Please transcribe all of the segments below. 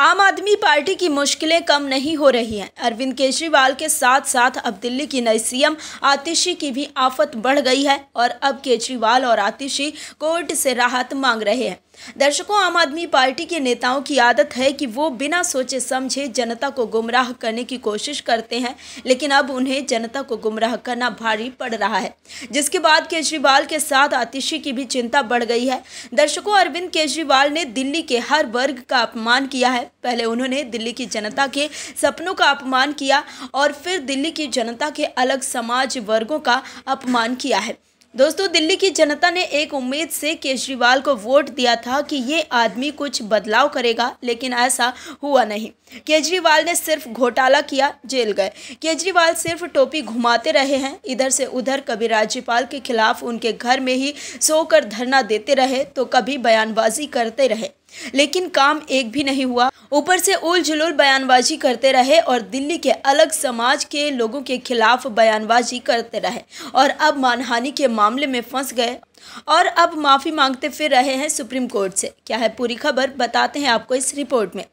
आम आदमी पार्टी की मुश्किलें कम नहीं हो रही हैं अरविंद केजरीवाल के साथ साथ अब दिल्ली की नई सीएम आतिशी की भी आफत बढ़ गई है और अब केजरीवाल और आतिशी कोर्ट से राहत मांग रहे हैं दर्शकों आम आदमी पार्टी के नेताओं की आदत है कि वो बिना सोचे समझे जनता को गुमराह करने की कोशिश करते हैं लेकिन अब उन्हें जनता को गुमराह करना भारी पड़ रहा है जिसके बाद केजरीवाल के साथ आतिशी की भी चिंता बढ़ गई है दर्शकों अरविंद केजरीवाल ने दिल्ली के हर वर्ग का अपमान किया है है पहले उन्होंने दिल्ली की जनता के सपनों का अपमान किया और फिर दिल्ली की जनता के अलग समाज वर्गों का अपमान किया है दोस्तों दिल्ली की जनता ने एक उम्मीद से केजरीवाल को वोट दिया था कि ये आदमी कुछ बदलाव करेगा लेकिन ऐसा हुआ नहीं केजरीवाल ने सिर्फ घोटाला किया जेल गए केजरीवाल सिर्फ टोपी घुमाते रहे हैं इधर से उधर कभी राज्यपाल के खिलाफ उनके घर में ही सोकर धरना देते रहे तो कभी बयानबाजी करते रहे लेकिन काम एक भी नहीं हुआ ऊपर से उल जुलूल बयानबाजी करते रहे और दिल्ली के अलग समाज के लोगों के खिलाफ बयानबाजी करते रहे और अब मानहानि के मामले में फंस गए और अब माफ़ी मांगते फिर रहे हैं सुप्रीम कोर्ट से क्या है पूरी खबर बताते हैं आपको इस रिपोर्ट में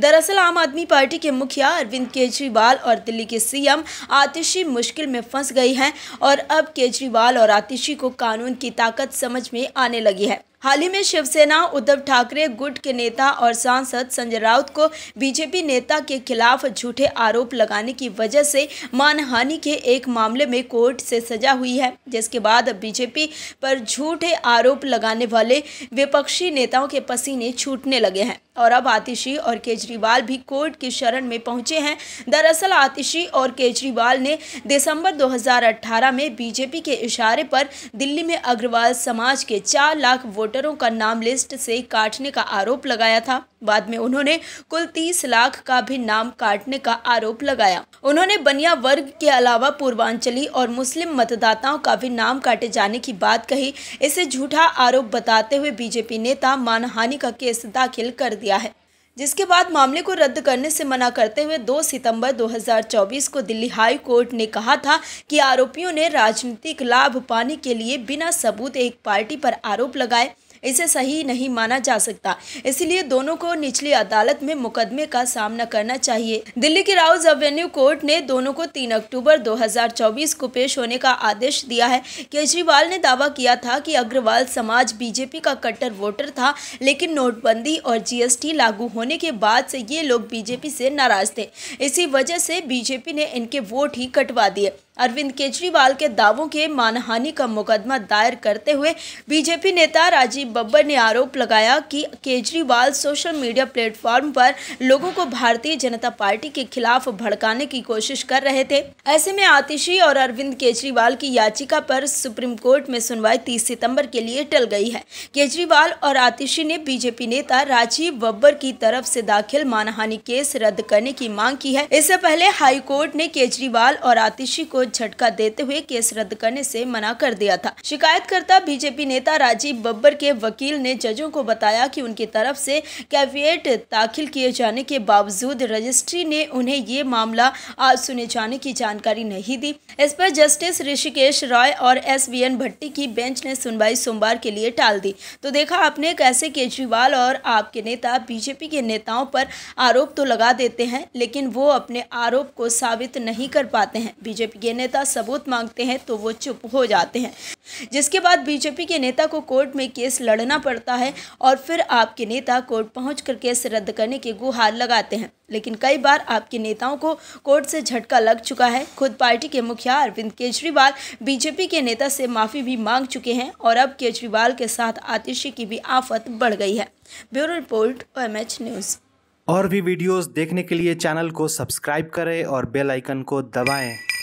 दरअसल आम आदमी पार्टी के मुखिया अरविंद केजरीवाल और दिल्ली के सीएम आतिशी मुश्किल में फंस गई हैं और अब केजरीवाल और आतिशी को कानून की ताकत समझ में आने लगी है हाल ही में शिवसेना उद्धव ठाकरे गुट के नेता और सांसद संजय राउत को बीजेपी नेता के खिलाफ झूठे आरोप लगाने की वजह से मानहानि के एक मामले में कोर्ट से सजा हुई है जिसके बाद बीजेपी पर झूठे आरोप लगाने वाले विपक्षी नेताओं के पसीने छूटने लगे हैं और अब आतिशी और केजरीवाल भी कोर्ट की शरण में पहुंचे हैं दरअसल आतिशी और केजरीवाल ने दिसंबर 2018 में बीजेपी के इशारे पर दिल्ली में अग्रवाल समाज के चार लाख वोट वोटरों का नाम लिस्ट से काटने का आरोप लगाया था बाद में उन्होंने कुल तीस लाख का भी नाम काटने का आरोप लगाया उन्होंने बनिया वर्ग के अलावा पूर्वांचली और मुस्लिम मतदाताओं का भी नाम काटे जाने की बात कही इसे झूठा आरोप बताते हुए बीजेपी नेता मानहानि का केस दाखिल कर दिया है जिसके बाद मामले को रद्द करने से मना करते हुए 2 सितंबर 2024 को दिल्ली हाई कोर्ट ने कहा था कि आरोपियों ने राजनीतिक लाभ पाने के लिए बिना सबूत एक पार्टी पर आरोप लगाए इसे सही नहीं माना जा सकता इसलिए दोनों को निचली अदालत में मुकदमे का सामना करना चाहिए दिल्ली की राउज एवेन्यू कोर्ट ने दोनों को तीन अक्टूबर 2024 को पेश होने का आदेश दिया है केजरीवाल ने दावा किया था कि अग्रवाल समाज बीजेपी का कट्टर वोटर था लेकिन नोटबंदी और जीएसटी लागू होने के बाद से ये लोग बीजेपी से नाराज थे इसी वजह से बीजेपी ने इनके वोट ही कटवा दिए अरविंद केजरीवाल के दावों के मानहानि का मुकदमा दायर करते हुए बीजेपी नेता राजीव बब्बर ने आरोप लगाया कि केजरीवाल सोशल मीडिया प्लेटफॉर्म पर लोगों को भारतीय जनता पार्टी के खिलाफ भड़काने की कोशिश कर रहे थे ऐसे में आतिशी और अरविंद केजरीवाल की याचिका पर सुप्रीम कोर्ट में सुनवाई तीस सितम्बर के लिए टल गई है केजरीवाल और आतिशी ने बीजेपी नेता राजीव बब्बर की तरफ से दाखिल मानहानि केस रद्द करने की मांग की है इससे पहले हाईकोर्ट ने केजरीवाल और आतिशी को झटका देते हुए केस रद्द करने से मना कर दिया था शिकायतकर्ता बीजेपी नेता राजीव बब्बर के वकील ने जजों को बताया कि उनकी तरफ से कैविएट दाखिल किए जाने के बावजूद रजिस्ट्री ने उन्हें ये मामला आज सुने जाने की जानकारी नहीं दी इस पर जस्टिस ऋषिकेश रॉय और एस वी एन भट्टी की बेंच ने सुनवाई सोमवार के लिए टाल दी तो देखा आपने कैसे केजरीवाल और आपके नेता बीजेपी के नेताओं पर आरोप तो लगा देते हैं लेकिन वो अपने आरोप को साबित नहीं कर पाते हैं बीजेपी के नेता सबूत मांगते हैं तो वो चुप हो जाते हैं जिसके बाद बीजेपी के नेता को कोर्ट में केस लड़ना पड़ता है और फिर आपके नेता कोर्ट पहुँच कर केस रद्द करने की गुहार लगाते हैं लेकिन कई बार आपके नेताओं को कोर्ट से झटका लग चुका है खुद पार्टी के मुखिया अरविंद केजरीवाल बीजेपी के नेता से माफ़ी भी मांग चुके हैं और अब केजरीवाल के साथ आतिशी की भी आफत बढ़ गई है ब्यूरो रिपोर्ट एम न्यूज़ और भी वीडियोस देखने के लिए चैनल को सब्सक्राइब करें और बेल आइकन को दबाएं